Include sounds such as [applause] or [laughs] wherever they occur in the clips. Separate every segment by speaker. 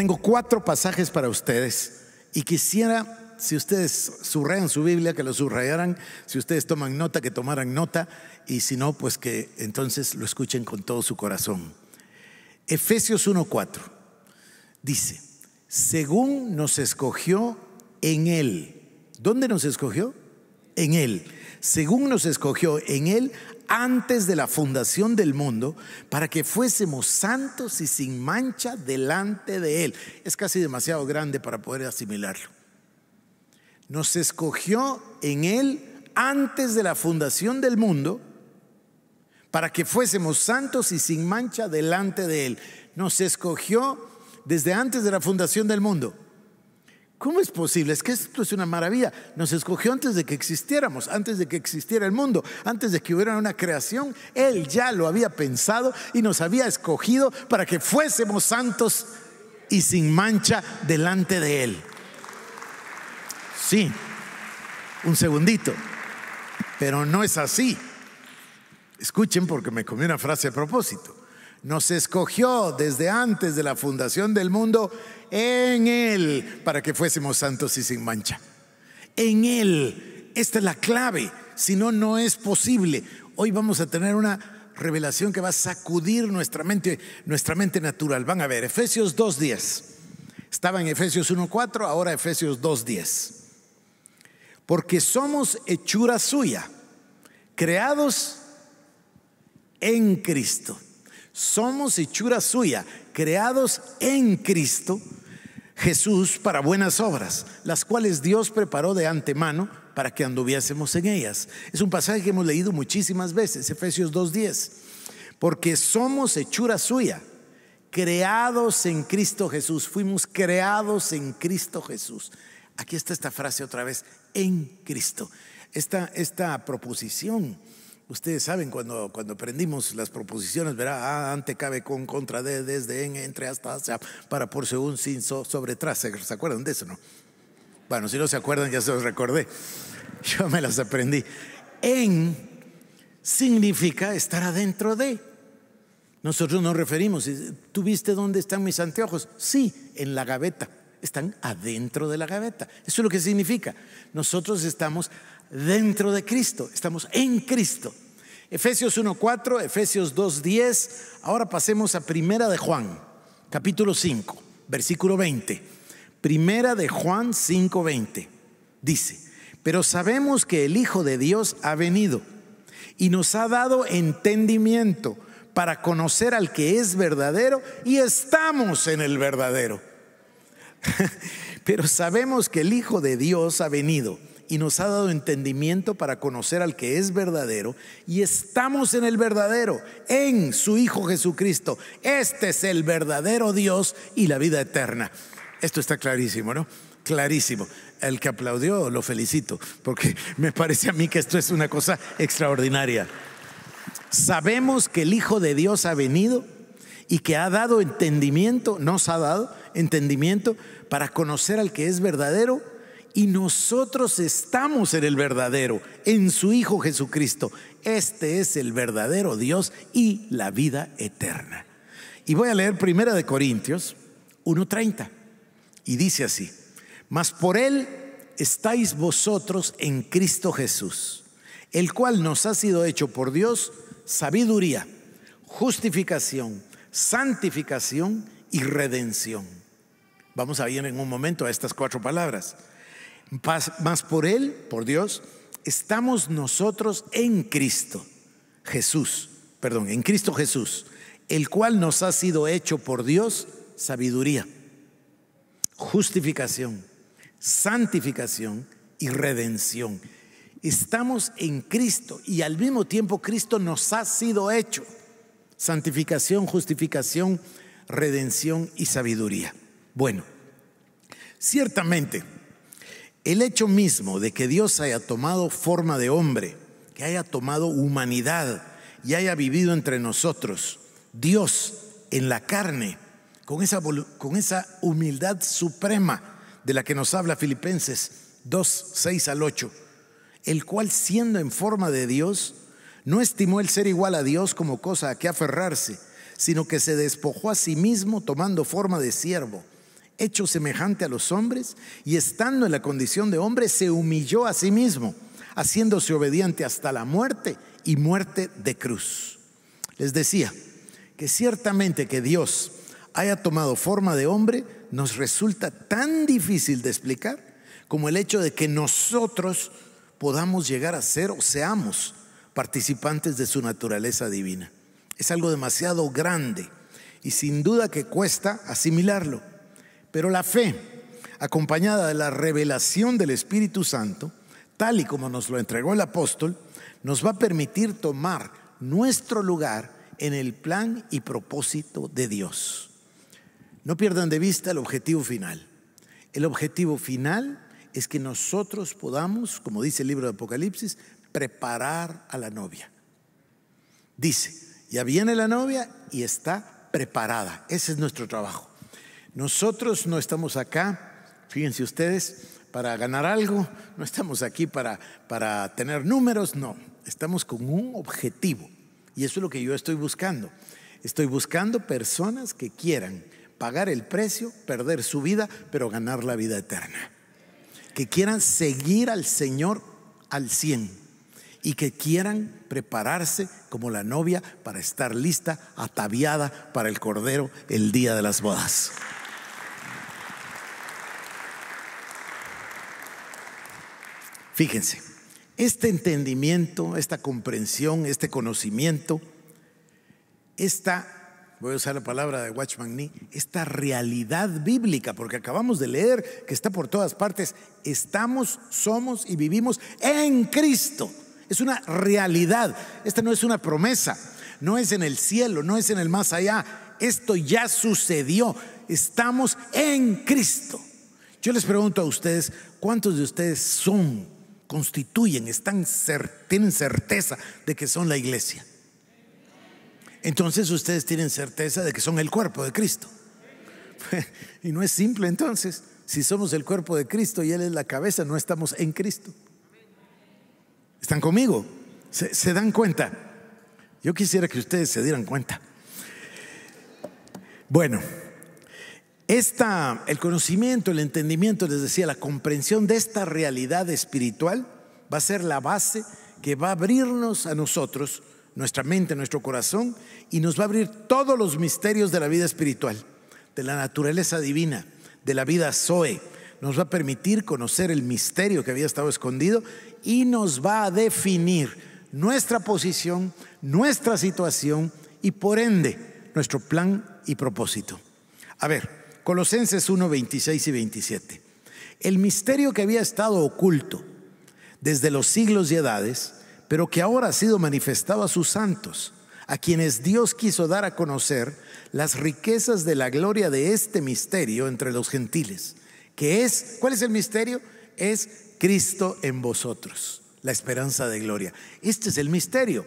Speaker 1: Tengo cuatro pasajes para ustedes y quisiera, si ustedes subrayan su Biblia, que lo subrayaran, si ustedes toman nota, que tomaran nota, y si no, pues que entonces lo escuchen con todo su corazón. Efesios 1.4 dice, según nos escogió en Él. ¿Dónde nos escogió? En Él. Según nos escogió en Él antes de la fundación del mundo para que fuésemos santos y sin mancha delante de Él. Es casi demasiado grande para poder asimilarlo. Nos escogió en Él antes de la fundación del mundo para que fuésemos santos y sin mancha delante de Él. Nos escogió desde antes de la fundación del mundo ¿Cómo es posible? Es que esto es una maravilla. Nos escogió antes de que existiéramos, antes de que existiera el mundo, antes de que hubiera una creación. Él ya lo había pensado y nos había escogido para que fuésemos santos y sin mancha delante de Él. Sí, un segundito, pero no es así. Escuchen porque me comí una frase a propósito. Nos escogió desde antes de la fundación del mundo en Él para que fuésemos santos y sin mancha. En Él. Esta es la clave. Si no, no es posible. Hoy vamos a tener una revelación que va a sacudir nuestra mente, nuestra mente natural. Van a ver, Efesios 2.10. Estaba en Efesios 1.4, ahora Efesios 2.10. Porque somos hechura suya, creados en Cristo somos hechura suya, creados en Cristo Jesús para buenas obras, las cuales Dios preparó de antemano para que anduviésemos en ellas. Es un pasaje que hemos leído muchísimas veces, Efesios 2.10, porque somos hechura suya, creados en Cristo Jesús, fuimos creados en Cristo Jesús. Aquí está esta frase otra vez, en Cristo. Esta, esta proposición Ustedes saben cuando, cuando aprendimos las proposiciones, verá, ah, ante, cabe, con, contra, de, desde, en, entre, hasta, hacia, para, por, según, sin, sobre, tras. ¿Se acuerdan de eso, no? Bueno, si no se acuerdan, ya se los recordé. [laughs] Yo me las aprendí. En significa estar adentro de. Nosotros nos referimos, ¿Tuviste dónde están mis anteojos? Sí, en la gaveta. Están adentro de la gaveta. Eso es lo que significa. Nosotros estamos dentro de Cristo, estamos en Cristo. Efesios 1.4, Efesios 2.10, ahora pasemos a Primera de Juan, capítulo 5, versículo 20. Primera de Juan 5.20 dice, pero sabemos que el Hijo de Dios ha venido y nos ha dado entendimiento para conocer al que es verdadero y estamos en el verdadero. [laughs] pero sabemos que el Hijo de Dios ha venido y nos ha dado entendimiento para conocer al que es verdadero y estamos en el verdadero, en su Hijo Jesucristo. Este es el verdadero Dios y la vida eterna. Esto está clarísimo, ¿no? Clarísimo. El que aplaudió lo felicito porque me parece a mí que esto es una cosa extraordinaria. Sabemos que el Hijo de Dios ha venido y que ha dado entendimiento, nos ha dado entendimiento para conocer al que es verdadero y nosotros estamos en el verdadero, en su Hijo Jesucristo. Este es el verdadero Dios y la vida eterna. Y voy a leer Primera de Corintios 1:30 y dice así: Mas por él estáis vosotros en Cristo Jesús, el cual nos ha sido hecho por Dios sabiduría, justificación, santificación y redención. Vamos a ir en un momento a estas cuatro palabras. Más por Él, por Dios, estamos nosotros en Cristo Jesús, perdón, en Cristo Jesús, el cual nos ha sido hecho por Dios sabiduría, justificación, santificación y redención. Estamos en Cristo y al mismo tiempo Cristo nos ha sido hecho. Santificación, justificación, redención y sabiduría. Bueno, ciertamente el hecho mismo de que Dios haya tomado forma de hombre, que haya tomado humanidad y haya vivido entre nosotros, Dios en la carne, con esa, con esa humildad suprema de la que nos habla Filipenses 2, 6 al 8, el cual siendo en forma de Dios, no estimó el ser igual a Dios como cosa a que aferrarse, sino que se despojó a sí mismo tomando forma de siervo hecho semejante a los hombres, y estando en la condición de hombre, se humilló a sí mismo, haciéndose obediente hasta la muerte y muerte de cruz. Les decía que ciertamente que Dios haya tomado forma de hombre nos resulta tan difícil de explicar como el hecho de que nosotros podamos llegar a ser o seamos participantes de su naturaleza divina. Es algo demasiado grande y sin duda que cuesta asimilarlo. Pero la fe, acompañada de la revelación del Espíritu Santo, tal y como nos lo entregó el apóstol, nos va a permitir tomar nuestro lugar en el plan y propósito de Dios. No pierdan de vista el objetivo final. El objetivo final es que nosotros podamos, como dice el libro de Apocalipsis, preparar a la novia. Dice, ya viene la novia y está preparada. Ese es nuestro trabajo. Nosotros no estamos acá, fíjense ustedes, para ganar algo, no estamos aquí para, tener números, no, estamos con un objetivo. Y eso es lo que yo estoy buscando. Estoy buscando personas que quieran pagar el precio, perder su vida, pero ganar la vida eterna. Que quieran seguir al Señor al 100 y que quieran prepararse como la novia para estar lista, ataviada para el Cordero el día de las bodas. Fíjense, este entendimiento, esta comprensión, este conocimiento, esta, voy a usar la palabra de Watchman Nee, esta realidad bíblica, porque acabamos de leer que está por todas partes, estamos, somos y vivimos en Cristo. Es una realidad, esta no es una promesa, no es en el cielo, no es en el más allá, esto ya sucedió, estamos en Cristo. Yo les pregunto a ustedes, ¿cuántos de ustedes son constituyen, están tienen certeza de que son la iglesia. Entonces ustedes tienen certeza de que son el cuerpo de Cristo. [laughs] y no es simple entonces. Si somos el cuerpo de Cristo y Él es la cabeza, no estamos en Cristo. ¿Están conmigo? se dan cuenta? Yo quisiera que ustedes se dieran cuenta. Bueno, esta, el conocimiento, el entendimiento, les decía, la comprensión de esta realidad espiritual va a ser la base que va a abrirnos a nosotros, nuestra mente, nuestro corazón, y nos va a abrir todos los misterios de la vida espiritual, de la naturaleza divina, de la vida Zoe. Nos va a permitir conocer el misterio que había estado escondido y nos va a definir nuestra posición, nuestra situación y por ende nuestro plan y propósito. A ver, Colosenses 1, 26 y 27. El misterio que había estado oculto desde los siglos y edades, pero que ahora ha sido manifestado a sus santos, a quienes Dios quiso dar a conocer las riquezas de la gloria de este misterio entre los gentiles, que es, ¿cuál es el misterio? Es Cristo en vosotros, la esperanza de gloria. Este es el misterio.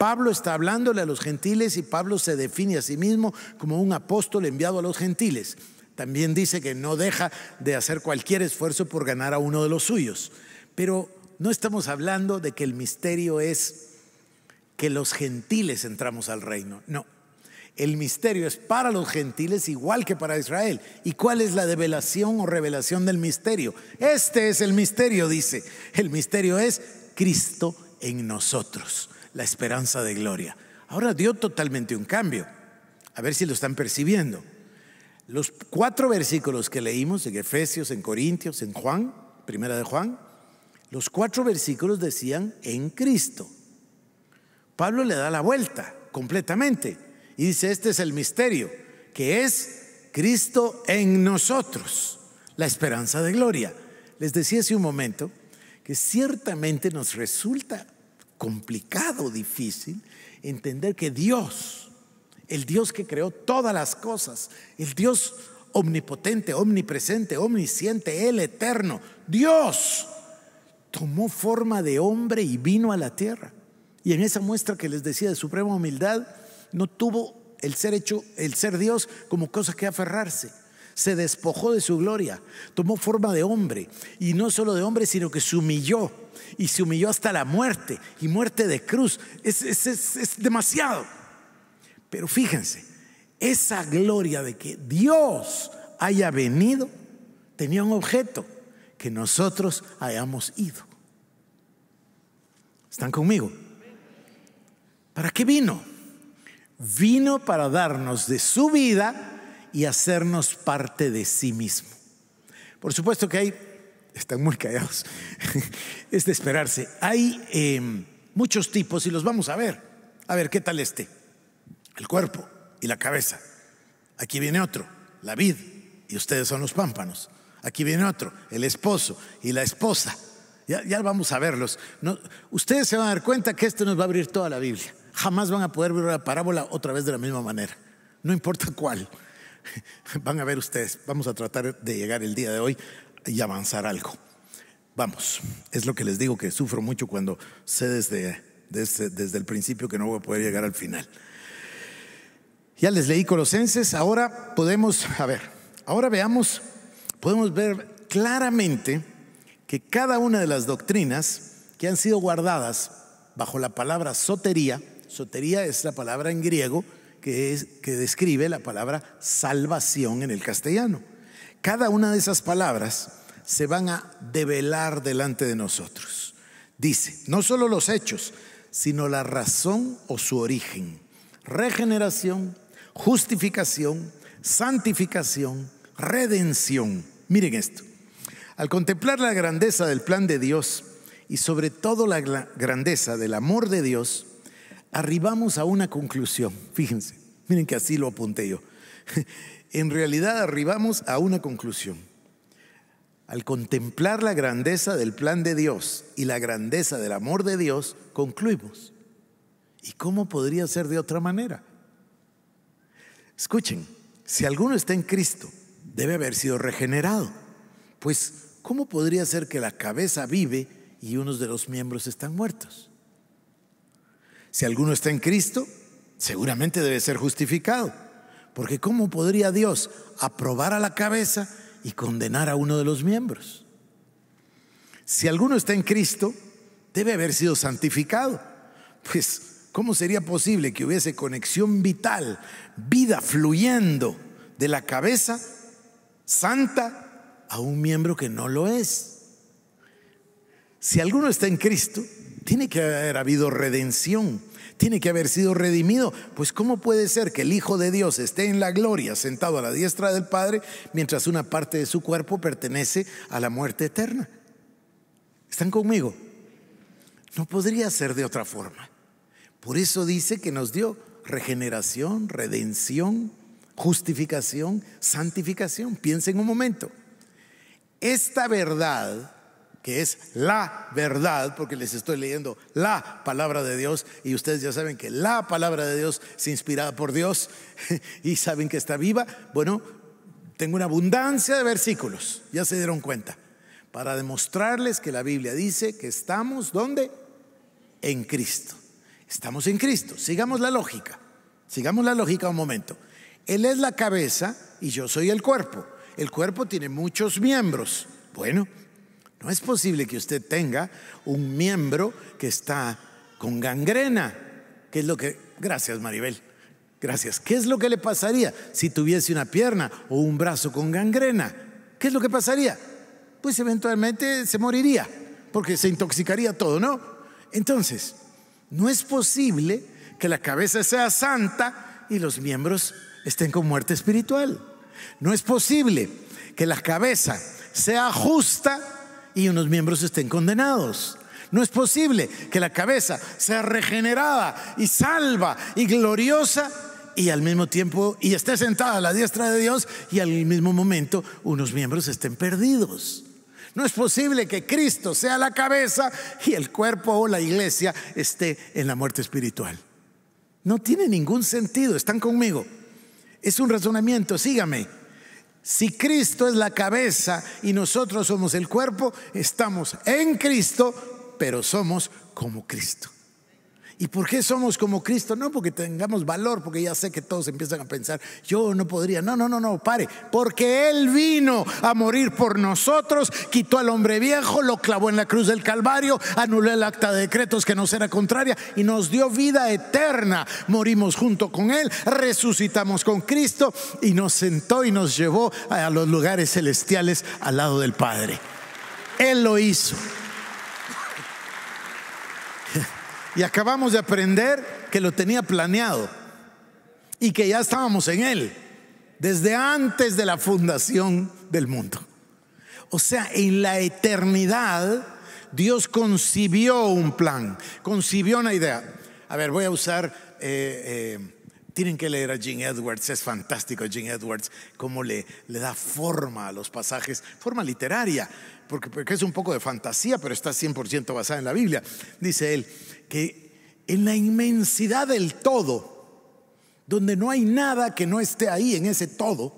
Speaker 1: Pablo está hablándole a los gentiles y Pablo se define a sí mismo como un apóstol enviado a los gentiles. También dice que no deja de hacer cualquier esfuerzo por ganar a uno de los suyos. Pero no estamos hablando de que el misterio es que los gentiles entramos al reino. No. El misterio es para los gentiles igual que para Israel. ¿Y cuál es la develación o revelación del misterio? Este es el misterio, dice. El misterio es Cristo en nosotros la esperanza de gloria. Ahora dio totalmente un cambio. A ver si lo están percibiendo. Los cuatro versículos que leímos en Efesios, en Corintios, en Juan, primera de Juan, los cuatro versículos decían en Cristo. Pablo le da la vuelta completamente y dice, este es el misterio, que es Cristo en nosotros, la esperanza de gloria. Les decía hace un momento que ciertamente nos resulta complicado, difícil, entender que Dios, el Dios que creó todas las cosas, el Dios omnipotente, omnipresente, omnisciente, el eterno, Dios, tomó forma de hombre y vino a la tierra. Y en esa muestra que les decía de suprema humildad, no tuvo el ser hecho, el ser Dios como cosa que aferrarse se despojó de su gloria, tomó forma de hombre, y no solo de hombre, sino que se humilló, y se humilló hasta la muerte, y muerte de cruz. Es, demasiado. Pero fíjense, esa gloria de que Dios haya venido tenía un objeto, que nosotros hayamos ido. ¿Están conmigo? ¿Para qué vino? Vino para darnos de su vida y hacernos parte de sí mismo. Por supuesto que hay, están muy callados, [laughs] es de esperarse, hay em, muchos tipos y los vamos a ver. A ver, ¿qué tal este? El cuerpo y la cabeza. Aquí viene otro, la vid, y ustedes son los pámpanos. Aquí viene otro, el esposo y la esposa. Ya, vamos a verlos. ustedes se van a dar cuenta que esto nos va a abrir toda la Biblia. Jamás van a poder ver la parábola otra vez de la misma manera. No importa cuál. [laughs] Van a ver ustedes, vamos a tratar de llegar el día de hoy y avanzar algo. Vamos, es lo que les digo que sufro mucho cuando sé desde, desde, el principio que no voy a poder llegar al final. Ya les leí Colosenses, ahora podemos, a ver, ahora veamos, podemos ver claramente que cada una de las doctrinas que han sido guardadas bajo la palabra sotería, sotería es la palabra en griego que, que describe la palabra salvación en el castellano. Cada una de esas palabras se van a develar delante de nosotros. Dice, no solo los hechos, sino la razón o su origen. Regeneración, justificación, santificación, redención. Miren esto. Al contemplar la grandeza del plan de Dios y sobre todo la grandeza del amor de Dios, arribamos a una conclusión. Fíjense, miren que así lo apunté yo. [laughs] En realidad arribamos a una conclusión. Al contemplar la grandeza del plan de Dios y la grandeza del amor de Dios, concluimos. ¿Y cómo podría ser de otra manera? Escuchen, si alguno está en Cristo, debe haber sido regenerado. Pues, ¿cómo podría ser que la cabeza vive y unos de los miembros están muertos? Si alguno está en Cristo, seguramente debe ser justificado. Porque ¿cómo podría Dios aprobar a la cabeza y condenar a uno de los miembros? Si alguno está en Cristo, debe haber sido santificado. Pues, ¿cómo sería posible que hubiese conexión vital, vida fluyendo de la cabeza santa a un miembro que no lo es? Si alguno está en Cristo, tiene que haber habido redención, tiene que haber sido redimido. Pues ¿cómo puede ser que el Hijo de Dios esté en la gloria, sentado a la diestra del Padre, mientras una parte de su cuerpo pertenece a la muerte eterna? ¿Están conmigo? No podría ser de otra forma. Por eso dice que nos dio regeneración, redención, justificación, santificación. Piensen un momento. Esta verdad que es la verdad, porque les estoy leyendo la palabra de Dios y ustedes ya saben que la palabra de Dios es inspirada por Dios [laughs] y saben que está viva. Bueno, tengo una abundancia de versículos, ya se dieron cuenta, para demostrarles que la Biblia dice que estamos donde En Cristo. Estamos en Cristo. Sigamos la lógica. Sigamos la lógica un momento. Él es la cabeza y yo soy el cuerpo. El cuerpo tiene muchos miembros. Bueno, no es posible que usted tenga un miembro que está con gangrena. ¿Qué es lo que... Gracias, Maribel. Gracias. ¿Qué es lo que le pasaría si tuviese una pierna o un brazo con gangrena? ¿Qué es lo que pasaría? Pues eventualmente se moriría, porque se intoxicaría todo, ¿no? Entonces, no es posible que la cabeza sea santa y los miembros estén con muerte espiritual. No es posible que la cabeza sea justa y unos miembros estén condenados. No es posible que la cabeza sea regenerada y salva y gloriosa y al mismo tiempo y esté sentada a la diestra de Dios y al mismo momento unos miembros estén perdidos. No es posible que Cristo sea la cabeza y el cuerpo o la iglesia esté en la muerte espiritual. No tiene ningún sentido, están conmigo. Es un razonamiento, sígame. Si Cristo es la cabeza y nosotros somos el cuerpo, estamos en Cristo, pero somos como Cristo. ¿Y por qué somos como Cristo? No porque tengamos valor, porque ya sé que todos empiezan a pensar, yo no podría. No, no, no, no, pare. Porque Él vino a morir por nosotros, quitó al hombre viejo, lo clavó en la cruz del Calvario, anuló el acta de decretos que nos era contraria y nos dio vida eterna. Morimos junto con Él, resucitamos con Cristo y nos sentó y nos llevó a los lugares celestiales al lado del Padre. Él lo hizo. Y acabamos de aprender que lo tenía planeado y que ya estábamos en él desde antes de la fundación del mundo. O sea, en la eternidad Dios concibió un plan, concibió una idea. A ver, voy a usar... Eh, eh, tienen que leer a Gene Edwards, es fantástico Gene Edwards, cómo le, le da forma a los pasajes, forma literaria, porque, porque es un poco de fantasía, pero está 100% basada en la Biblia. Dice él, que en la inmensidad del todo, donde no hay nada que no esté ahí en ese todo,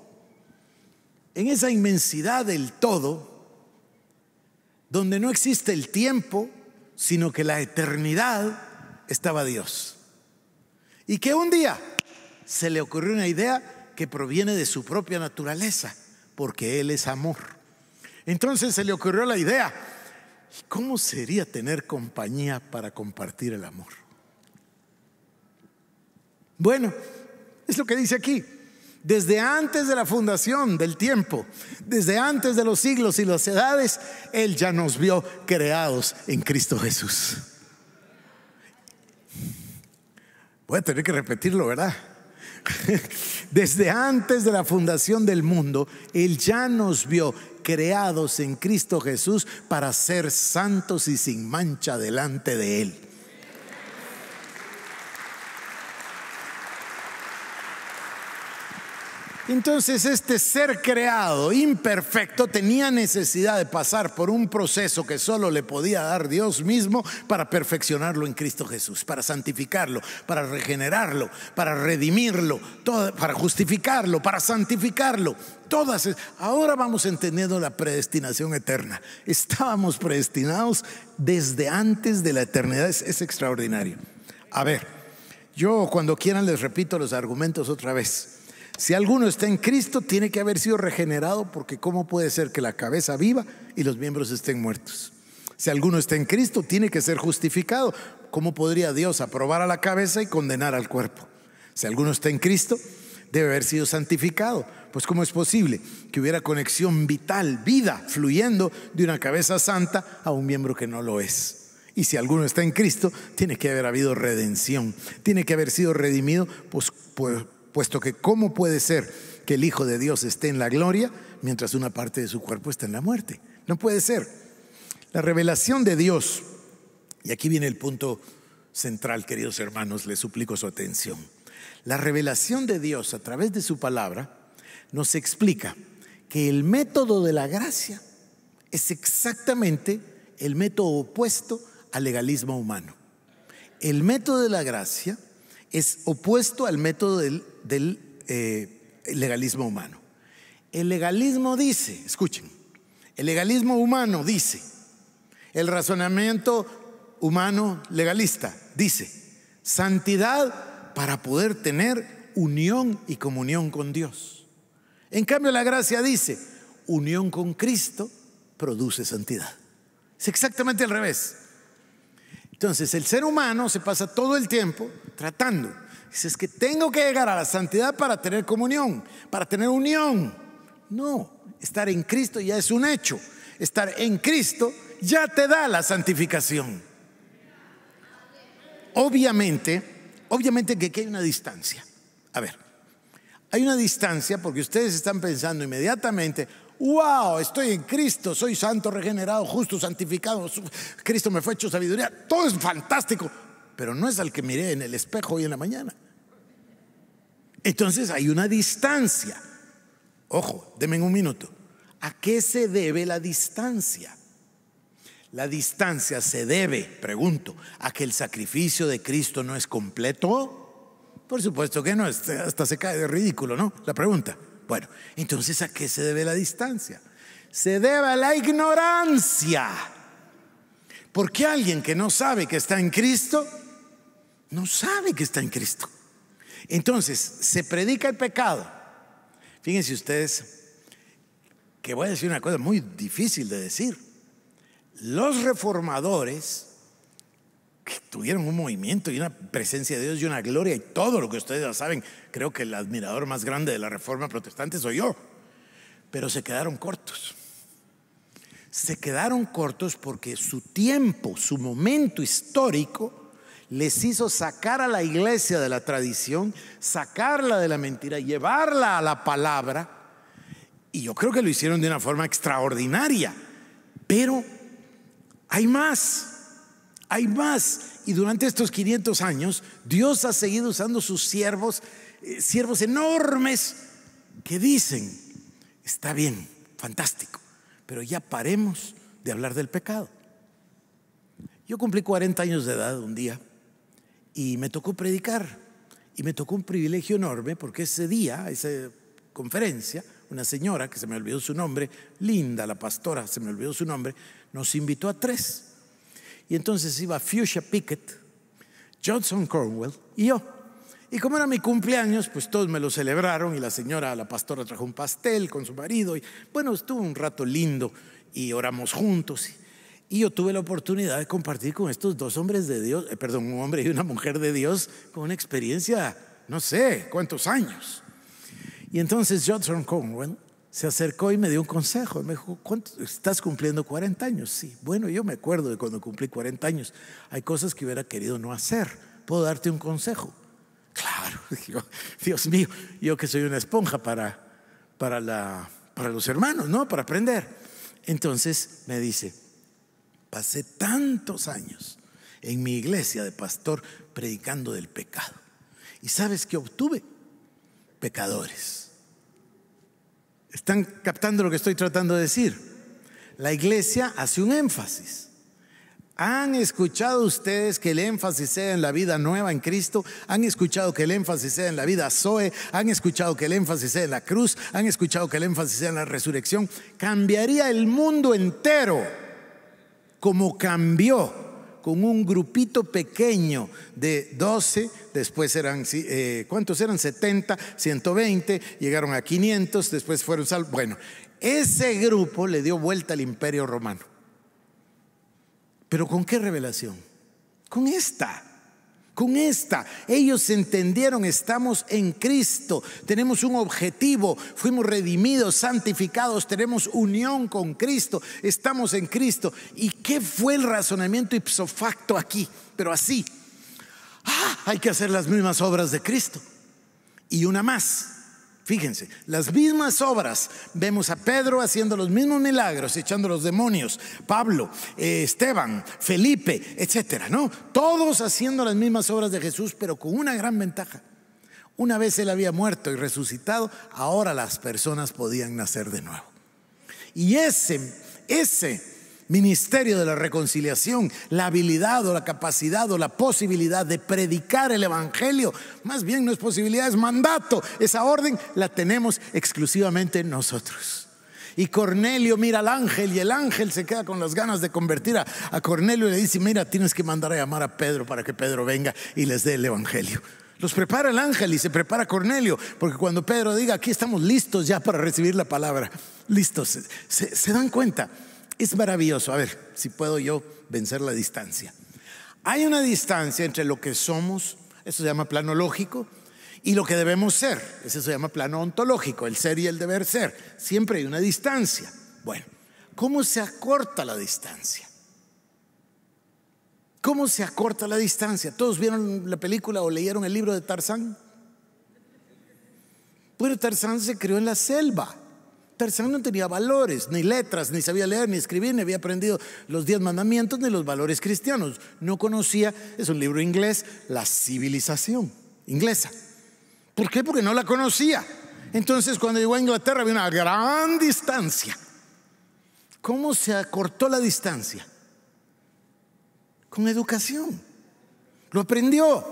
Speaker 1: en esa inmensidad del todo, donde no existe el tiempo, sino que la eternidad, estaba Dios. Y que un día se le ocurrió una idea que proviene de su propia naturaleza, porque Él es amor. Entonces se le ocurrió la idea ¿Cómo sería tener compañía para compartir el amor? Bueno, es lo que dice aquí. Desde antes de la fundación del tiempo, desde antes de los siglos y las edades, Él ya nos vio creados en Cristo Jesús. Voy a tener que repetirlo, ¿verdad? [laughs] Desde antes de la fundación del mundo, Él ya nos vio creados en Cristo Jesús para ser santos y sin mancha delante de Él. Entonces este ser creado, imperfecto, tenía necesidad de pasar por un proceso que solo le podía dar Dios mismo para perfeccionarlo en Cristo Jesús, para santificarlo, para regenerarlo, para redimirlo, para justificarlo, para santificarlo. Todas, ahora vamos entendiendo la predestinación eterna. Estábamos predestinados desde antes de la eternidad. es extraordinario. A ver, yo cuando quieran les repito los argumentos otra vez. Si alguno está en Cristo, tiene que haber sido regenerado, porque ¿cómo puede ser que la cabeza viva y los miembros estén muertos? Si alguno está en Cristo, tiene que ser justificado. ¿Cómo podría Dios aprobar a la cabeza y condenar al cuerpo? Si alguno está en Cristo, debe haber sido santificado. Pues ¿cómo es posible que hubiera conexión vital, vida, fluyendo de una cabeza santa a un miembro que no lo es? Y si alguno está en Cristo, tiene que haber habido redención, tiene que haber sido redimido pues, pues puesto que ¿cómo puede ser que el Hijo de Dios esté en la gloria mientras una parte de su cuerpo está en la muerte? No puede ser. La revelación de Dios, y aquí viene el punto central, queridos hermanos, les suplico su atención. La revelación de Dios a través de su palabra nos explica que el método de la gracia es exactamente el método opuesto al legalismo humano. El método de la gracia es opuesto al método del, eh, legalismo humano. El legalismo dice, escuchen, el legalismo humano dice, el razonamiento humano legalista dice, santidad para poder tener unión y comunión con Dios. En cambio, la gracia dice, unión con Cristo produce santidad. Es exactamente al revés. Entonces, el ser humano se pasa todo el tiempo tratando. Dice, es que tengo que llegar a la santidad para tener comunión, para tener unión. No, estar en Cristo ya es un hecho. Estar en Cristo ya te da la santificación. Obviamente, obviamente que aquí hay una distancia. A ver, hay una distancia porque ustedes están pensando inmediatamente, wow, estoy en Cristo, soy santo, regenerado, justo, santificado, Cristo me fue hecho sabiduría, todo es fantástico, pero no es al que miré en el espejo hoy en la mañana. Entonces hay una distancia. Ojo, denme un minuto. ¿A qué se debe la distancia? La distancia se debe, pregunto, a que el sacrificio de Cristo no es completo. Por supuesto que no, este, hasta se cae de ridículo, ¿no? La pregunta. Bueno, entonces ¿a qué se debe la distancia? Se debe a la ignorancia. Porque alguien que no sabe que está en Cristo, no sabe que está en Cristo. Entonces, se predica el pecado. Fíjense ustedes que voy a decir una cosa muy difícil de decir. Los reformadores que tuvieron un movimiento y una presencia de Dios y una gloria y todo lo que ustedes ya saben. Creo que el admirador más grande de la Reforma Protestante soy yo. Pero se quedaron cortos. Se quedaron cortos porque su tiempo, su momento histórico, les hizo sacar a la iglesia de la tradición, sacarla de la mentira, llevarla a la palabra. Y yo creo que lo hicieron de una forma extraordinaria. Pero hay más. Hay más. Y durante estos 500 años, Dios ha seguido usando sus siervos, eh, siervos enormes, que dicen, está bien, fantástico, pero ya paremos de hablar del pecado. Yo cumplí 40 años de edad un día y me tocó predicar. Y me tocó un privilegio enorme porque ese día, esa conferencia, una señora que se me olvidó su nombre, linda la pastora, se me olvidó su nombre, nos invitó a tres. Y entonces iba Fuchsia Pickett, Johnson Cornwell y yo. Y como era mi cumpleaños, pues todos me lo celebraron y la señora, la pastora, trajo un pastel con su marido. Y bueno, estuvo un rato lindo y oramos juntos. Y yo tuve la oportunidad de compartir con estos dos hombres de Dios, eh, perdón, un hombre y una mujer de Dios, con una experiencia, no sé, cuántos años. Y entonces Johnson Cornwell se acercó y me dio un consejo. Me dijo, ¿estás cumpliendo 40 años? Sí. Bueno, yo me acuerdo de cuando cumplí 40 años. Hay cosas que hubiera querido no hacer. ¿Puedo darte un consejo? Claro, [laughs] Dios mío, yo que soy una esponja para, para, la, para los hermanos, ¿no? Para aprender. Entonces me dice, pasé tantos años en mi iglesia de pastor predicando del pecado. ¿Y sabes qué obtuve? Pecadores ¿Están captando lo que estoy tratando de decir? La iglesia hace un énfasis. ¿Han escuchado ustedes que el énfasis sea en la vida nueva en Cristo? ¿Han escuchado que el énfasis sea en la vida Zoe? ¿Han escuchado que el énfasis sea en la cruz? ¿Han escuchado que el énfasis sea en la resurrección? Cambiaría el mundo entero como cambió con un grupito pequeño de 12, después eran, eh, ¿cuántos eran? 70, 120, llegaron a 500, después fueron sal. Bueno, ese grupo le dio vuelta al imperio romano. ¿Pero con qué revelación? Con esta. Con esta ellos entendieron, estamos en Cristo, tenemos un objetivo, fuimos redimidos, santificados, tenemos unión con Cristo, estamos en Cristo. ¿Y qué fue el razonamiento ipso facto aquí? Pero así, ah, hay que hacer las mismas obras de Cristo. Y una más, Fíjense, las mismas obras. Vemos a Pedro haciendo los mismos milagros, echando los demonios, Pablo, eh, Esteban, Felipe, etcétera, ¿no? Todos haciendo las mismas obras de Jesús, pero con una gran ventaja. Una vez él había muerto y resucitado, ahora las personas podían nacer de nuevo. Y ese, ese ministerio de la reconciliación, la habilidad o la capacidad o la posibilidad de predicar el Evangelio. Más bien no es posibilidad, es mandato. Esa orden la tenemos exclusivamente nosotros. Y Cornelio mira al ángel y el ángel se queda con las ganas de convertir a, Cornelio y le dice, mira, tienes que mandar a llamar a Pedro para que Pedro venga y les dé el Evangelio. Los prepara el ángel y se prepara Cornelio, porque cuando Pedro diga, aquí estamos listos ya para recibir la palabra, listos, se dan cuenta. Es maravilloso. A ver si puedo yo vencer la distancia. Hay una distancia entre lo que somos, eso se llama plano lógico, y lo que debemos ser, eso se llama plano ontológico, el ser y el deber ser. Siempre hay una distancia. Bueno, ¿cómo se acorta la distancia? ¿Cómo se acorta la distancia? ¿Todos vieron la película o leyeron el libro de Tarzán? Bueno, Tarzán se crió en la selva no tenía valores, ni letras, ni sabía leer, ni escribir, ni había aprendido los diez mandamientos, ni los valores cristianos. No conocía, es un libro inglés, la civilización inglesa. ¿Por qué? Porque no la conocía. Entonces cuando llegó a Inglaterra había una gran distancia. ¿Cómo se acortó la distancia? Con educación. Lo aprendió.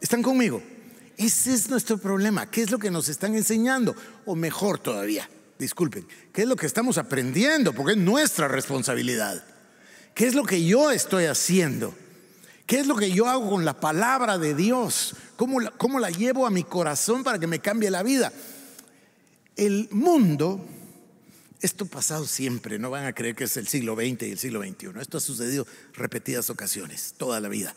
Speaker 1: ¿Están conmigo? Ese es nuestro problema. ¿Qué es lo que nos están enseñando? O mejor todavía, disculpen, ¿qué es lo que estamos aprendiendo? Porque es nuestra responsabilidad. ¿Qué es lo que yo estoy haciendo? ¿Qué es lo que yo hago con la palabra de Dios? ¿Cómo la, la llevo a mi corazón para que me cambie la vida? El mundo, esto ha pasado siempre, no van a creer que es el siglo XX y el siglo XXI, esto ha sucedido repetidas ocasiones, toda la vida.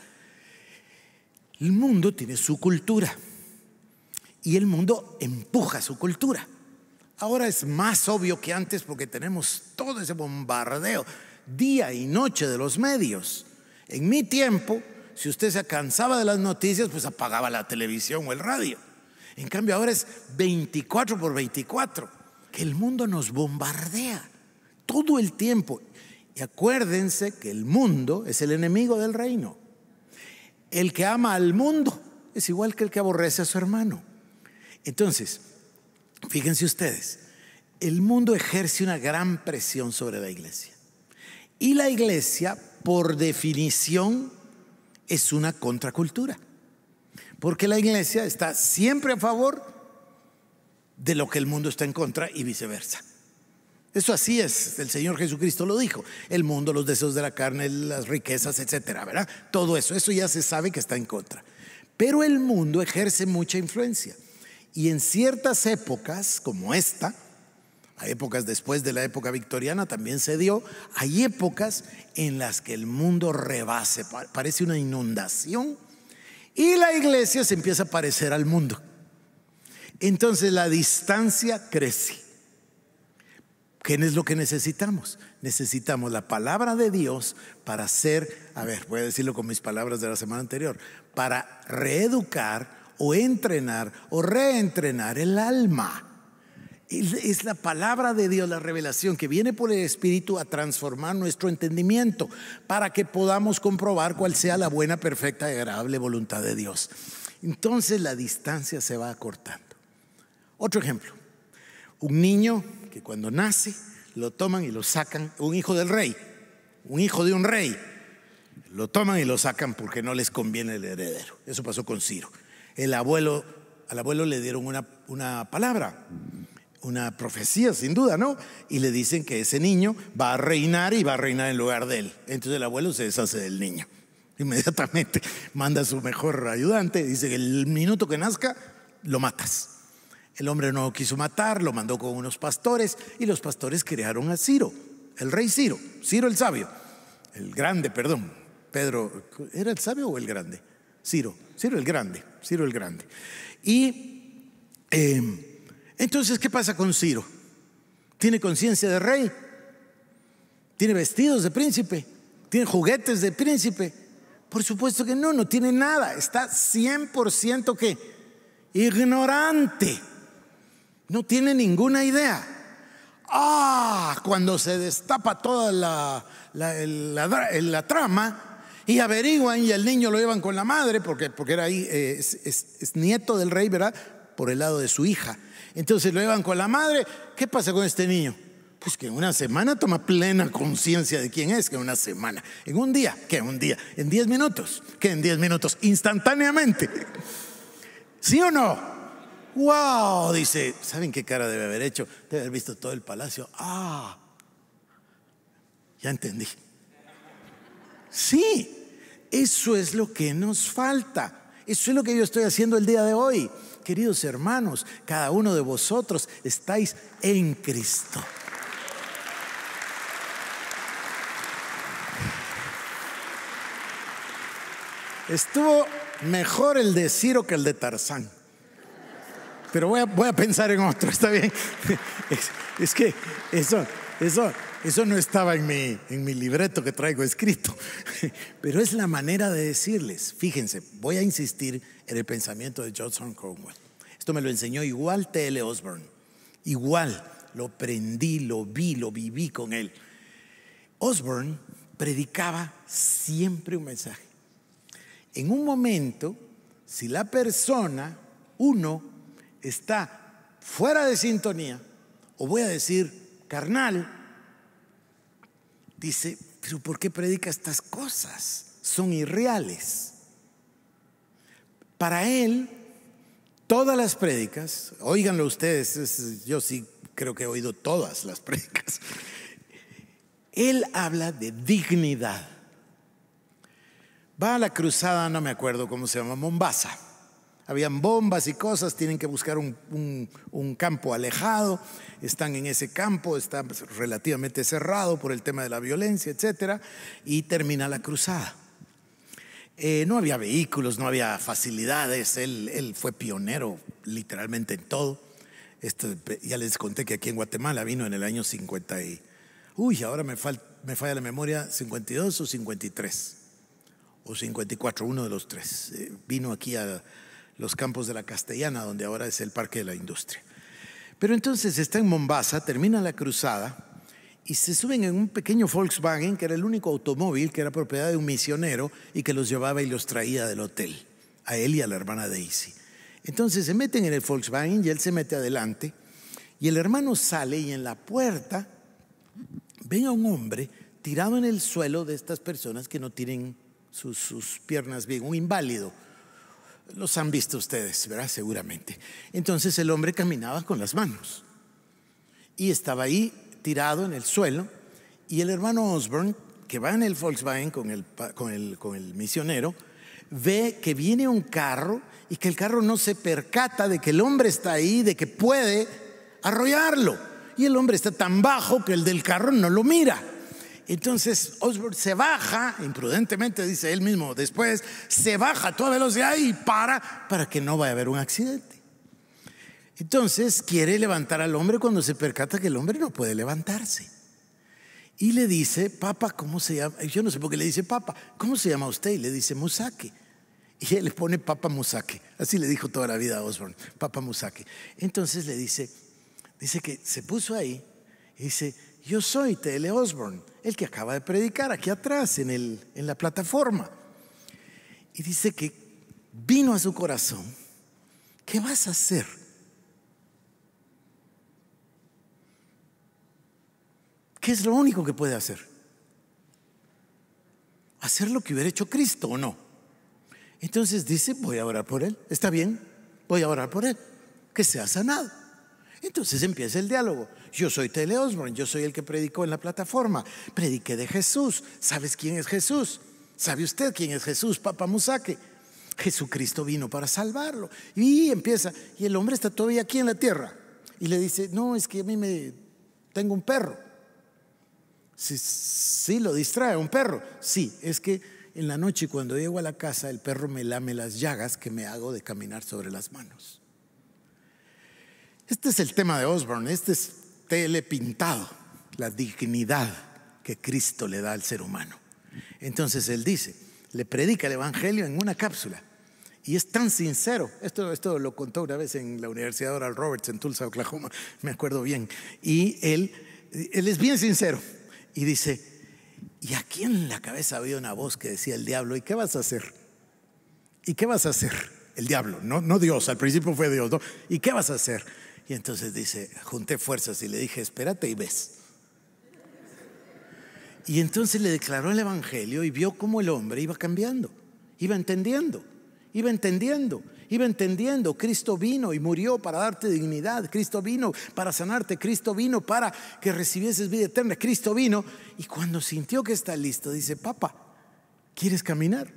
Speaker 1: El mundo tiene su cultura y el mundo empuja su cultura. Ahora es más obvio que antes porque tenemos todo ese bombardeo día y noche de los medios. En mi tiempo, si usted se cansaba de las noticias, pues apagaba la televisión o el radio. En cambio, ahora es 24 por 24, que el mundo nos bombardea todo el tiempo. Y acuérdense que el mundo es el enemigo del reino. El que ama al mundo es igual que el que aborrece a su hermano. Entonces, Fíjense ustedes, el mundo ejerce una gran presión sobre la iglesia. Y la iglesia, por definición, es una contracultura. Porque la iglesia está siempre a favor de lo que el mundo está en contra y viceversa. Eso así es, el Señor Jesucristo lo dijo. El mundo, los deseos de la carne, las riquezas, etcétera, ¿verdad? Todo eso, eso ya se sabe que está en contra. Pero el mundo ejerce mucha influencia. Y en ciertas épocas, como esta, a épocas después de la época victoriana también se dio, hay épocas en las que el mundo rebase, parece una inundación, y la iglesia se empieza a parecer al mundo. Entonces la distancia crece. ¿Qué es lo que necesitamos? Necesitamos la palabra de Dios para ser, a ver, voy a decirlo con mis palabras de la semana anterior, para reeducar o entrenar o reentrenar el alma. Es la palabra de Dios, la revelación que viene por el Espíritu a transformar nuestro entendimiento para que podamos comprobar cuál sea la buena, perfecta y agradable voluntad de Dios. Entonces la distancia se va acortando. Otro ejemplo, un niño que cuando nace lo toman y lo sacan, un hijo del rey, un hijo de un rey, lo toman y lo sacan porque no les conviene el heredero. Eso pasó con Ciro el abuelo, al abuelo le dieron una, una palabra, una profecía, sin duda, ¿no? Y le dicen que ese niño va a reinar y va a reinar en lugar de él. Entonces el abuelo se deshace del niño. Inmediatamente manda a su mejor ayudante, dice que el minuto que nazca, lo matas. El hombre no quiso matar, lo mandó con unos pastores y los pastores crearon a Ciro, el rey Ciro, Ciro el sabio, el grande, perdón. Pedro, ¿era el sabio o el grande? Ciro, Ciro el grande. Ciro el Grande. Y eh, entonces, ¿qué pasa con Ciro? ¿Tiene conciencia de rey? ¿Tiene vestidos de príncipe? ¿Tiene juguetes de príncipe? Por supuesto que no, no tiene nada. Está 100% que ignorante. No tiene ninguna idea. Ah, cuando se destapa toda la trama, y averiguan y el niño lo llevan con la madre, porque, porque era ahí, eh, es, nieto del rey, ¿verdad? Por el lado de su hija. Entonces lo llevan con la madre, ¿qué pasa con este niño? Pues que en una semana toma plena conciencia de quién es, que en una semana, en un día, que en un día, en diez minutos, que en diez minutos, instantáneamente. ¿Sí o no? ¡Wow! Dice, ¿saben qué cara debe haber hecho? Debe haber visto todo el palacio. ¡Ah! Ya entendí. Sí, eso es lo que nos falta. Eso es lo que yo estoy haciendo el día de hoy. Queridos hermanos, cada uno de vosotros estáis en Cristo. Estuvo mejor el de Ciro que el de Tarzán. Pero voy a, pensar en otro, está bien. [laughs] es que eso, eso, no estaba en mi, en mi libreto que traigo escrito, [laughs] pero es la manera de decirles. Fíjense, voy a insistir en el pensamiento de Johnson Cromwell. Esto me lo enseñó igual T.L. Osborne, igual lo prendí, lo vi, lo viví con él. Osborne predicaba siempre un mensaje. En un momento, si la persona, uno, está fuera de sintonía, o voy a decir carnal, dice, pero ¿por qué predica estas cosas? Son irreales. Para él, todas las prédicas, oíganlo ustedes, yo sí creo que he oído todas las [laughs] prédicas, él habla de dignidad. Va a la cruzada, no me acuerdo cómo se llama, Mombasa habían bombas y cosas, tienen que buscar un, campo alejado, están en ese campo, está pues, relativamente cerrado por el tema de la violencia, etcétera, y termina la cruzada. Eh, no había vehículos, no había facilidades, él, fue pionero literalmente en todo. Esto, ya les conté que aquí en Guatemala vino en el año 50 y, uy, ahora me, me falla la memoria, 52 o 53 o 54, uno de los tres. Eh, vino aquí a, los campos de la Castellana, donde ahora es el Parque de la Industria. Pero entonces está en Mombasa, termina la cruzada y se suben en un pequeño Volkswagen, que era el único automóvil que era propiedad de un misionero y que los llevaba y los traía del hotel, a él y a la hermana Daisy. Entonces se meten en el Volkswagen y él se mete adelante y el hermano sale y en la puerta ve a un hombre tirado en el suelo de estas personas que no tienen sus, sus piernas bien, un inválido los han visto ustedes, ¿verdad? Seguramente. Entonces el hombre caminaba con las manos y estaba ahí tirado en el suelo y el hermano Osborne, que va en el Volkswagen con el, con el misionero, ve que viene un carro y que el carro no se percata de que el hombre está ahí, de que puede arrollarlo. Y el hombre está tan bajo que el del carro no lo mira. Entonces Osborne se baja, imprudentemente dice él mismo después, se baja a toda velocidad y para para que no vaya a haber un accidente. Entonces quiere levantar al hombre cuando se percata que el hombre no puede levantarse. Y le dice, Papa, ¿cómo se llama? Yo no sé por qué le dice Papa, ¿cómo se llama usted? Y le dice musaque Y él le pone Papa musaque Así le dijo toda la vida a Osborne, Papa musaque Entonces le dice, dice que se puso ahí y dice, yo soy T.L. Osborne, el que acaba de predicar aquí atrás en, la plataforma. Y dice que vino a su corazón, ¿qué vas a hacer? ¿Qué es lo único que puede hacer? Hacer lo que hubiera hecho Cristo o no. Entonces dice, voy a orar por él. Está bien, voy a orar por él. Que sea sanado. Entonces empieza el diálogo. Yo soy Tele yo soy el que predicó en la plataforma. Prediqué de Jesús. ¿Sabes quién es Jesús? ¿Sabe usted quién es Jesús, Papa Musaque? Jesucristo vino para salvarlo. Y empieza, y el hombre está todavía aquí en la tierra. Y le dice, no, es que a mí me tengo un perro. Sí, sí, lo distrae un perro. Sí, es que en la noche cuando llego a la casa el perro me lame las llagas que me hago de caminar sobre las manos. Este es el tema de Osborne, este es telepintado, la dignidad que Cristo le da al ser humano. Entonces él dice, le predica el Evangelio en una cápsula. Y es tan sincero, esto, esto lo contó una vez en la Universidad Oral Roberts en Tulsa, Oklahoma, [laughs] me acuerdo bien. Y él, él es bien sincero y dice, y aquí en la cabeza había una voz que decía el diablo, ¿y qué vas a hacer? ¿Y qué vas a hacer? El diablo, no, no Dios, al principio fue Dios, ¿no? ¿Y qué vas a hacer? Y entonces dice, junté fuerzas y le dije, espérate y ves. Y entonces le declaró el Evangelio y vio cómo el hombre iba cambiando, iba entendiendo, iba entendiendo, iba entendiendo. Cristo vino y murió para darte dignidad, Cristo vino para sanarte, Cristo vino para que recibieses vida eterna, Cristo vino. Y cuando sintió que está listo, dice, papá, ¿quieres caminar?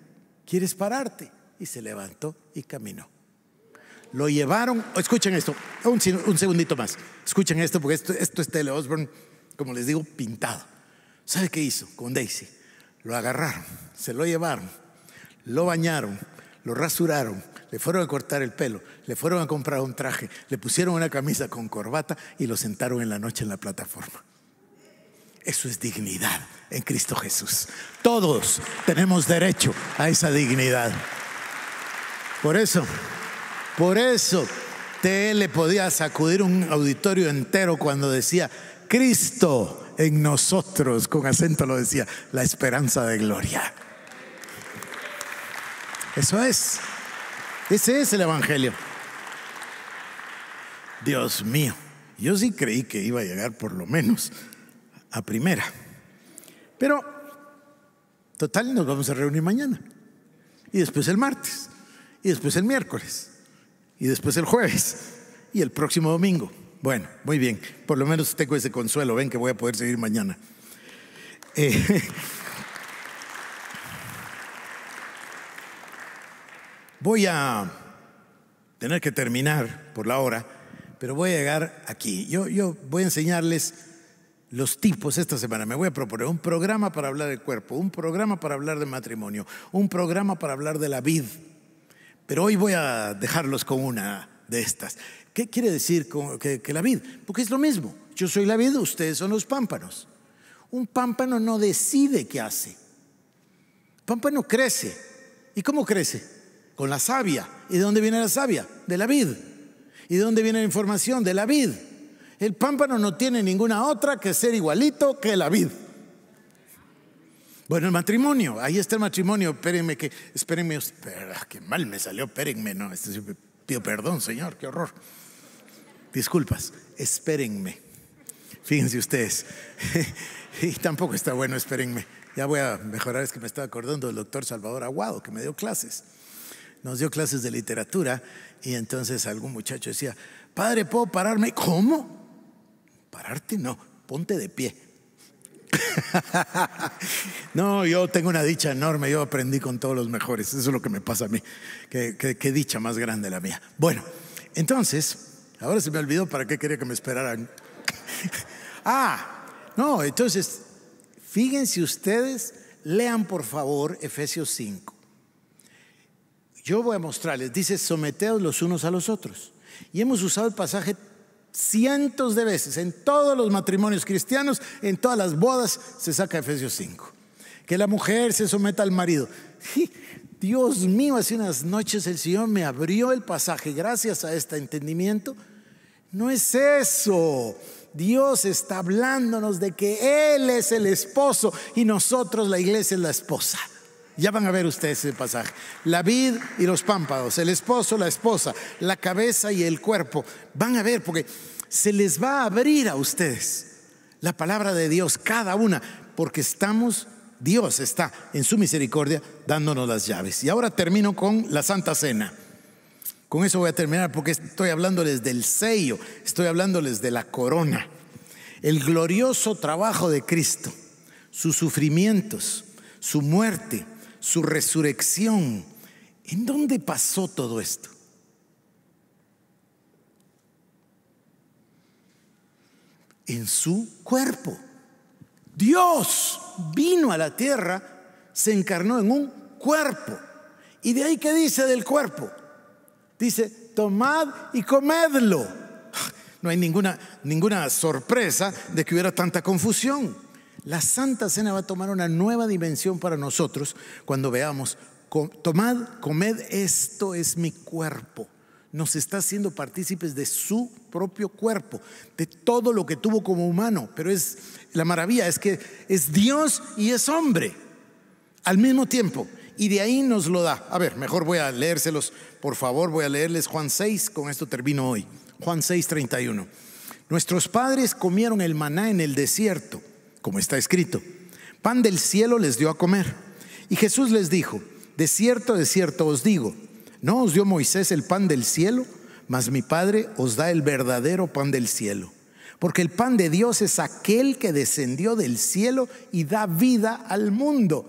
Speaker 1: ¿Quieres pararte? Y se levantó y caminó. Lo llevaron, escuchen esto, un, segundito más, escuchen esto porque esto, esto es Tele Osborne, como les digo, pintado. ¿Sabe qué hizo con Daisy? Lo agarraron, se lo llevaron, lo bañaron, lo rasuraron, le fueron a cortar el pelo, le fueron a comprar un traje, le pusieron una camisa con corbata y lo sentaron en la noche en la plataforma. Eso es dignidad en Cristo Jesús. Todos tenemos derecho a esa dignidad. Por eso, por eso te le podía sacudir un auditorio entero cuando decía, Cristo en nosotros, con acento lo decía, la esperanza de gloria. Eso es. Ese es el Evangelio. Dios mío, yo sí creí que iba a llegar por lo menos a primera. Pero, total, nos vamos a reunir mañana. Y después el martes. Y después el miércoles y después el jueves y el próximo domingo. Bueno, muy bien, por lo menos tengo ese consuelo, ven que voy a poder seguir mañana. Eh, [laughs] voy a tener que terminar por la hora, pero voy a llegar aquí. Yo, yo voy a enseñarles los tipos esta semana. Me voy a proponer un programa para hablar del cuerpo, un programa para hablar de matrimonio, un programa para hablar de la vid pero hoy voy a dejarlos con una de estas. ¿Qué quiere decir que, la vid? Porque es lo mismo. Yo soy la vid, ustedes son los pámpanos. Un pámpano no decide qué hace. pámpano crece. ¿Y cómo crece? Con la savia. ¿Y de dónde viene la savia? De la vid. ¿Y de dónde viene la información? De la vid. El pámpano no tiene ninguna otra que ser igualito que la vid. Bueno, el matrimonio, ahí está el matrimonio, espérenme que, espérenme, Qué mal me salió, espérenme, no, pido este perdón, Señor, qué horror. Disculpas, espérenme. Fíjense ustedes, [laughs] y tampoco está bueno, espérenme. Ya voy a mejorar, es que me estaba acordando del doctor Salvador Aguado, que me dio clases. Nos dio clases de literatura y entonces algún muchacho decía, padre, ¿puedo pararme? ¿Cómo? Pararte no, ponte de pie. [laughs] no, yo tengo una dicha enorme, yo aprendí con todos los mejores, eso es lo que me pasa a mí, qué, dicha más grande la mía. Bueno, entonces, ahora se me olvidó para qué quería que me esperaran. [laughs] ah, no, entonces, fíjense ustedes, lean por favor Efesios 5. Yo voy a mostrarles, dice, someteos los unos a los otros. Y hemos usado el pasaje cientos de veces, en todos los matrimonios cristianos, en todas las bodas, se saca Efesios 5. Que la mujer se someta al marido. [laughs] Dios mío, hace unas noches el Señor me abrió el pasaje gracias a este entendimiento. No es eso. Dios está hablándonos de que Él es el esposo y nosotros la iglesia es la esposa. Ya van a ver ustedes ese pasaje. La vid y los pámpados, el esposo, la esposa, la cabeza y el cuerpo. Van a ver porque se les va a abrir a ustedes la palabra de Dios, cada una, porque estamos, Dios está en su misericordia dándonos las llaves. Y ahora termino con la Santa Cena. Con eso voy a terminar porque estoy hablándoles del sello, estoy hablándoles de la corona, el glorioso trabajo de Cristo, sus sufrimientos, su muerte, su resurrección. ¿En dónde pasó todo esto? En su cuerpo. Dios vino a la tierra, se encarnó en un cuerpo. ¿Y de ahí qué dice del cuerpo? Dice, tomad y comedlo. [laughs] No hay ninguna, ninguna sorpresa de que hubiera tanta confusión. La Santa Cena va a tomar una nueva dimensión para nosotros cuando veamos, tomad, comed, esto es mi cuerpo. Nos está haciendo partícipes de su propio cuerpo, de todo lo que tuvo como humano. Pero es la maravilla, es que es Dios y es hombre al mismo tiempo. Y de ahí nos lo da. A ver, mejor voy a leérselos, por favor, voy a leerles Juan 6, con esto termino hoy. Juan 6, 31. Nuestros padres comieron el maná en el desierto como está escrito. Pan del cielo les dio a comer. Y Jesús les dijo, de cierto, de cierto os digo, no os dio Moisés el pan del cielo, mas mi Padre os da el verdadero pan del cielo. Porque el pan de Dios es aquel que descendió del cielo y da vida al mundo.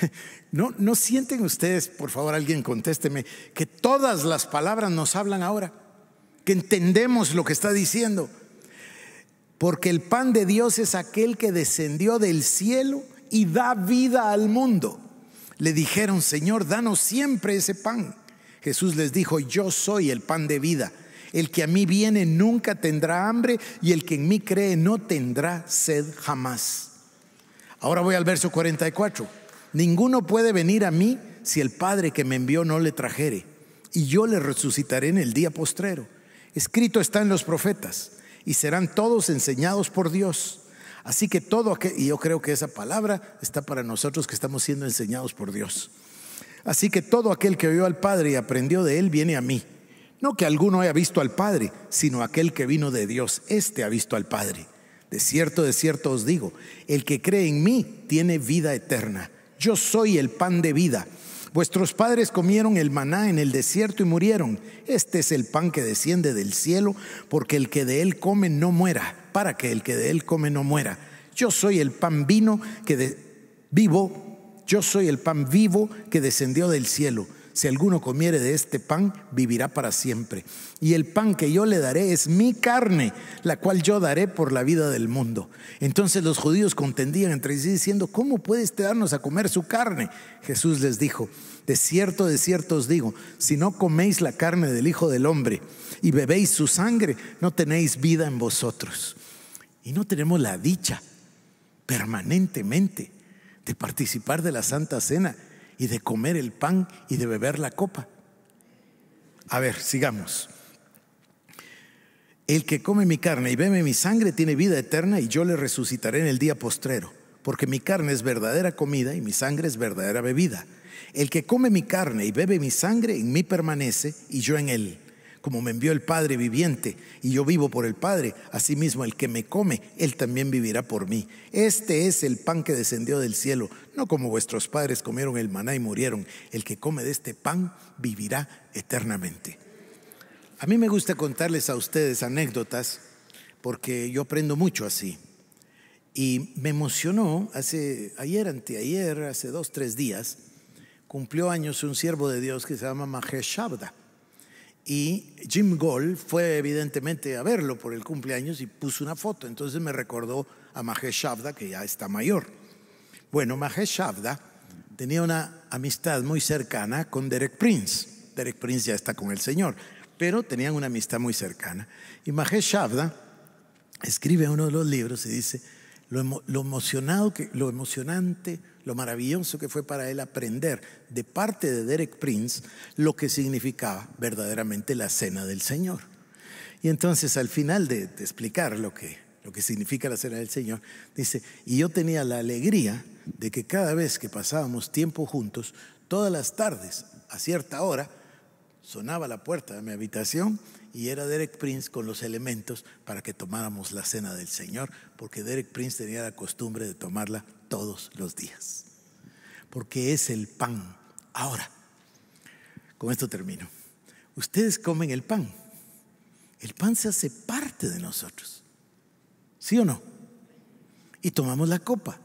Speaker 1: [laughs] ¿No, ¿No sienten ustedes, por favor alguien contésteme, que todas las palabras nos hablan ahora? Que entendemos lo que está diciendo porque el pan de Dios es aquel que descendió del cielo y da vida al mundo. Le dijeron, Señor, danos siempre ese pan. Jesús les dijo, yo soy el pan de vida. El que a mí viene nunca tendrá hambre y el que en mí cree no tendrá sed jamás. Ahora voy al verso 44. Ninguno puede venir a mí si el Padre que me envió no le trajere, y yo le resucitaré en el día postrero. Escrito está en los profetas y serán todos enseñados por Dios. Así que todo aquel, y yo creo que esa palabra está para nosotros que estamos siendo enseñados por Dios. Así que todo aquel que vio al Padre y aprendió de Él viene a mí. No que alguno haya visto al Padre, sino aquel que vino de Dios. Este ha visto al Padre. De cierto, de cierto os digo, el que cree en mí tiene vida eterna. Yo soy el pan de vida. Vuestros padres comieron el maná en el desierto y murieron. Este es el pan que desciende del cielo, porque el que de él come no muera, para que el que de él come no muera. Yo soy el pan vino que vivo, yo soy el pan vivo que descendió del cielo si alguno comiere de este pan, vivirá para siempre. Y el pan que yo le daré es mi carne, la cual yo daré por la vida del mundo. Entonces los judíos contendían entre sí diciendo, ¿cómo puede este darnos a comer su carne? Jesús les dijo, de cierto, de cierto os digo, si no coméis la carne del Hijo del Hombre y bebéis su sangre, no tenéis vida en vosotros. Y no tenemos la dicha permanentemente de participar de la Santa Cena y de comer el pan y de beber la copa. A ver, sigamos. El que come mi carne y bebe mi sangre tiene vida eterna y yo le resucitaré en el día postrero, porque mi carne es verdadera comida y mi sangre es verdadera bebida. El que come mi carne y bebe mi sangre en mí permanece y yo en él como me envió el Padre viviente, y yo vivo por el Padre, asimismo el que me come, él también vivirá por mí. Este es el pan que descendió del cielo, no como vuestros padres comieron el maná y murieron. El que come de este pan vivirá eternamente. A mí me gusta contarles a ustedes anécdotas, porque yo aprendo mucho así. Y me emocionó hace ayer, anteayer, hace dos, tres días, cumplió años un siervo de Dios que se llama Mahesh Shabda y Jim Gold fue evidentemente a verlo por el cumpleaños y puso una foto. Entonces me recordó a Mahesh Shabda, que ya está mayor. Bueno, Mahesh Shabda tenía una amistad muy cercana con Derek Prince. Derek Prince ya está con el Señor, pero tenían una amistad muy cercana. Y Mahesh Shabda escribe uno de los libros y dice, emocionado que, lo emocionante lo maravilloso que fue para él aprender de parte de Derek Prince lo que significaba verdaderamente la cena del Señor. Y entonces al final de, explicar lo que, lo que significa la cena del Señor, dice, y yo tenía la alegría de que cada vez que pasábamos tiempo juntos, todas las tardes, a cierta hora, sonaba la puerta de mi habitación y era Derek Prince con los elementos para que tomáramos la cena del Señor, porque Derek Prince tenía la costumbre de tomarla todos los días, porque es el pan. Ahora, con esto termino. Ustedes comen el pan. El pan se hace parte de nosotros. ¿Sí o no? Y tomamos la copa.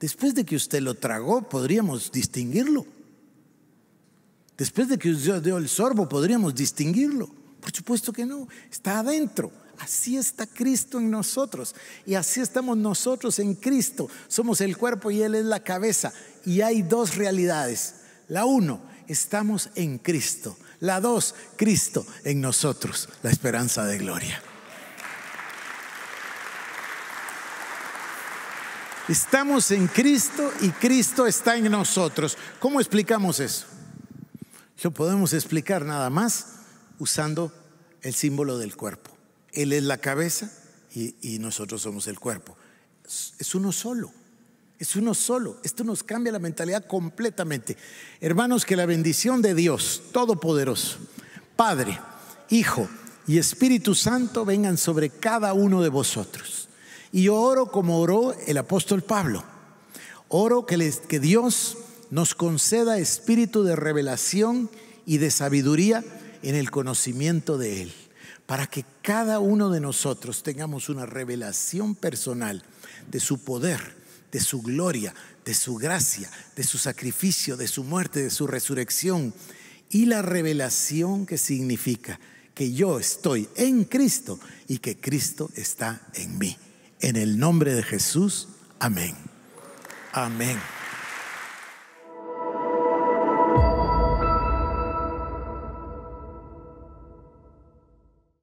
Speaker 1: Después de que usted lo tragó, podríamos distinguirlo. Después de que usted dio el sorbo, podríamos distinguirlo. Por supuesto que no, está adentro Así está Cristo en nosotros y así estamos nosotros en Cristo. Somos el cuerpo y Él es la cabeza. Y hay dos realidades. La uno, estamos en Cristo. La dos, Cristo en nosotros, la esperanza de gloria. Estamos en Cristo y Cristo está en nosotros. ¿Cómo explicamos eso? Lo podemos explicar nada más usando el símbolo del cuerpo. Él es la cabeza y, nosotros somos el cuerpo. Es, uno solo, es uno solo. Esto nos cambia la mentalidad completamente. Hermanos, que la bendición de Dios Todopoderoso, Padre, Hijo y Espíritu Santo vengan sobre cada uno de vosotros. Y yo oro como oró el apóstol Pablo. Oro que Dios nos conceda espíritu de revelación y de sabiduría en el conocimiento de Él para que cada uno de nosotros tengamos una revelación personal de su poder, de su gloria, de su gracia, de su sacrificio, de su muerte, de su resurrección y la revelación que significa que yo estoy en Cristo y que Cristo está en mí. En el nombre de Jesús, amén. Amén.